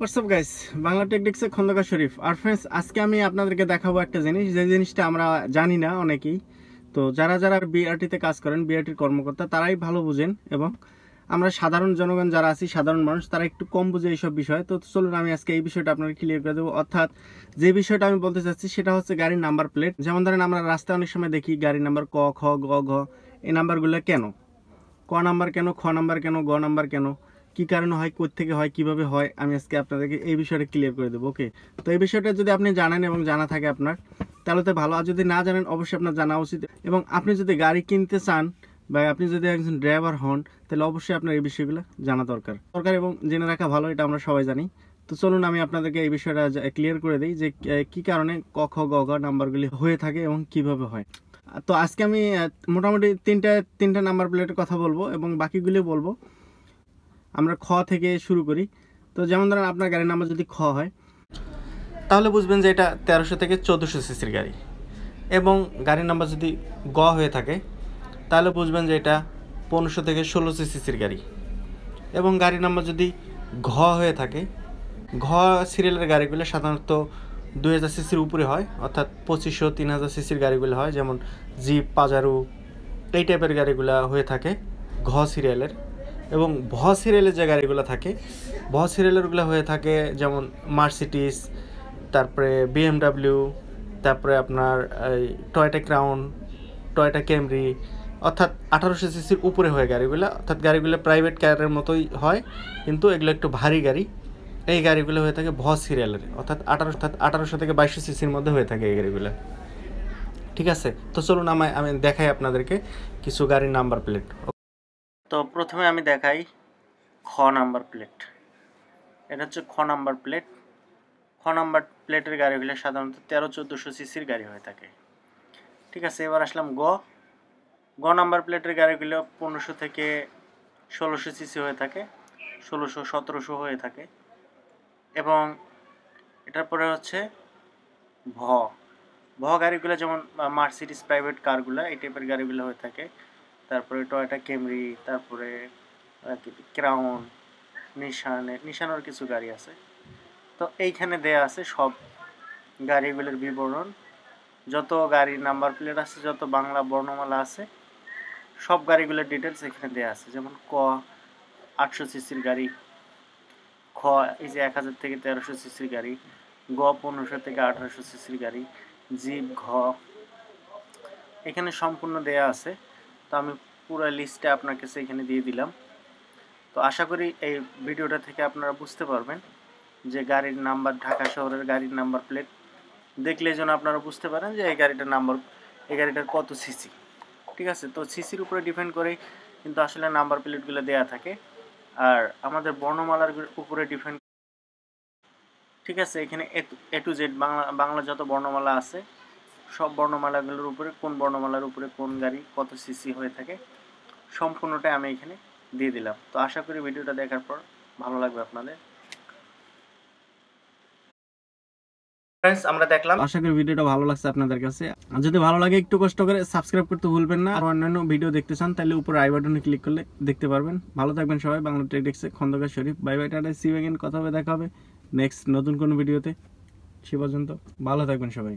WhatsApp guys Bangla টেকনিক্সের খন্দকার শরীফ আর friends আজকে আমি আপনাদেরকে দেখাবো একটা জিনিস যে জিনিসটা আমরা জানি না অনেকেই তো যারা যারা বিআরটিতে কাজ করেন বিআরটির কর্মকর্তা তারাই ভালো বুঝেন এবং আমরা সাধারণ জনগণ যারা আছি সাধারণ মানুষ তারা একটু কম বুঝে এইসব বিষয় তো চলুন আমি আজকে এই বিষয়টা আপনাকে ক্লিয়ার করে দেবো অর্থাৎ যে বিষয়টা আমি বলতে চাচ্ছি সেটা হচ্ছে গাড়ির নাম্বার প্লেট যেমন ধরেন আমরা রাস্তায় অনেক সময় দেখি গাড়ির নাম্বার ক খ গ ঘ এই নাম্বারগুলো কেন ক নাম্বার কেন খ নাম্বার কেন গ নাম্বার কেন কি কারণে হয় থেকে হয় কিভাবে হয় আমি আজকে আপনাদেরকে এই বিষয়টা ক্লিয়ার করে দেবো ওকে তো এই বিষয়টা যদি আপনি জানেন এবং জানা থাকে আপনার তাহলে তো ভালো আর যদি না জানেন অবশ্যই আপনার জানা উচিত এবং আপনি যদি গাড়ি কিনতে চান বা আপনি যদি একজন ড্রাইভার হন তাহলে অবশ্যই আপনার এই বিষয়গুলো জানা দরকার দরকার এবং জেনে রাখা ভালো এটা আমরা সবাই জানি তো চলুন আমি আপনাদেরকে এই বিষয়টা ক্লিয়ার করে দিই যে কি কারণে ক খ গ নাম্বারগুলি হয়ে থাকে এবং কিভাবে হয় তো আজকে আমি মোটামুটি তিনটা তিনটা নাম্বার প্লেটের কথা বলবো এবং বাকিগুলি বলবো আমরা খ থেকে শুরু করি তো যেমন ধরেন আপনার গাড়ির নাম্বার যদি খ হয় তাহলে বুঝবেন যে এটা তেরোশো থেকে চোদ্দোশো সিসির গাড়ি এবং গাড়ির নাম্বার যদি গ হয়ে থাকে তাহলে বুঝবেন যে এটা পনেরোশো থেকে ষোলোশো সিসির গাড়ি এবং গাড়ির নাম্বার যদি ঘ হয়ে থাকে ঘ সিরিয়ালের গাড়িগুলো সাধারণত দুই হাজার সিসির উপরে হয় অর্থাৎ পঁচিশশো তিন হাজার সিসির গাড়িগুলো হয় যেমন জিপ পাজারু এই টাইপের গাড়িগুলো হয়ে থাকে ঘ সিরিয়ালের এবং ভ সিরিয়ালের যে গাড়িগুলো থাকে ভ সিরিয়ালেরগুলো হয়ে থাকে যেমন মার্সিডিস তারপরে বিএমডাব্লিউ তারপরে আপনার টয়টা ক্রাউন টয়টা ক্যামরি অর্থাৎ আঠারোশো সিসির উপরে হয় গাড়িগুলো অর্থাৎ গাড়িগুলো প্রাইভেট কারের মতোই হয় কিন্তু এগুলো একটু ভারী গাড়ি এই গাড়িগুলো হয়ে থাকে ভ সিরিয়ালের অর্থাৎ আঠারো অর্থাৎ আঠারোশো থেকে বাইশশো সিসির মধ্যে হয়ে থাকে এই গাড়িগুলো ঠিক আছে তো চলুন আমায় আমি দেখাই আপনাদেরকে কিছু গাড়ির নাম্বার প্লেট তো প্রথমে আমি দেখাই খ নাম্বার প্লেট এটা হচ্ছে খ নাম্বার প্লেট খ নাম্বার প্লেটের গাড়িগুলো সাধারণত তেরো চোদ্দোশো সিসির গাড়ি হয়ে থাকে ঠিক আছে এবার আসলাম গ গ নাম্বার প্লেটের গাড়িগুলো পনেরোশো থেকে ষোলোশো সিসি হয়ে থাকে ষোলোশো সতেরোশো হয়ে থাকে এবং এটার পরে হচ্ছে ভ ভ গাড়িগুলো যেমন মার্সিডিস প্রাইভেট কারগুলো এই টাইপের গাড়িগুলো হয়ে থাকে তারপরে টয়টা ক্যামরি তারপরে ক্রাউন নিশানের নিশানোর কিছু গাড়ি আছে তো এইখানে দেয়া আছে সব গাড়িগুলোর বিবরণ যত গাড়ির নাম্বার প্লেট আছে যত বাংলা বর্ণমালা আছে সব গাড়িগুলোর ডিটেলস এখানে দেওয়া আছে যেমন ক আটশো সিসির গাড়ি খ এই যে এক হাজার থেকে তেরোশো সিসির গাড়ি গ পনেরোশো থেকে আঠারোশো সিসির গাড়ি জিপ ঘ এখানে সম্পূর্ণ দেয়া আছে তো আমি পুরো লিস্টটা আপনাকে কাছে এখানে দিয়ে দিলাম তো আশা করি এই ভিডিওটা থেকে আপনারা বুঝতে পারবেন যে গাড়ির নাম্বার ঢাকা শহরের গাড়ির নাম্বার প্লেট দেখলে যেন আপনারা বুঝতে পারেন যে এই গাড়িটার নাম্বার এই গাড়িটার কত সিসি ঠিক আছে তো সিসির উপরে ডিপেন্ড করেই কিন্তু আসলে নাম্বার প্লেটগুলো দেয়া থাকে আর আমাদের বর্ণমালার উপরে ডিপেন্ড ঠিক আছে এখানে A to Z Bangla Bangla যত বর্ণমালা আছে সব বর্ণমালাগুলোর উপরে কোন বর্ণমালার উপরে কোন গাড়ি কত সিসি হয়ে থাকে সম্পূর্ণটাই আমি এখানে দিয়ে দিলাম তো আশা করি ভিডিওটা দেখার পর ভালো লাগবে আপনাদের আমরা দেখলাম আশা করি ভিডিওটা ভালো লাগছে আপনাদের কাছে যদি ভালো লাগে একটু কষ্ট করে সাবস্ক্রাইব করতে ভুলবেন না আর অন্যান্য ভিডিও দেখতে চান তাহলে উপরে আই বাটনে ক্লিক করলে দেখতে পারবেন ভালো থাকবেন সবাই বাংলা টেকডেক্সে খন্দকার শরীফ বাই বাই টাটা সি কথা হবে দেখা হবে নেক্সট নতুন কোনো ভিডিওতে সে পর্যন্ত ভালো থাকবেন সবাই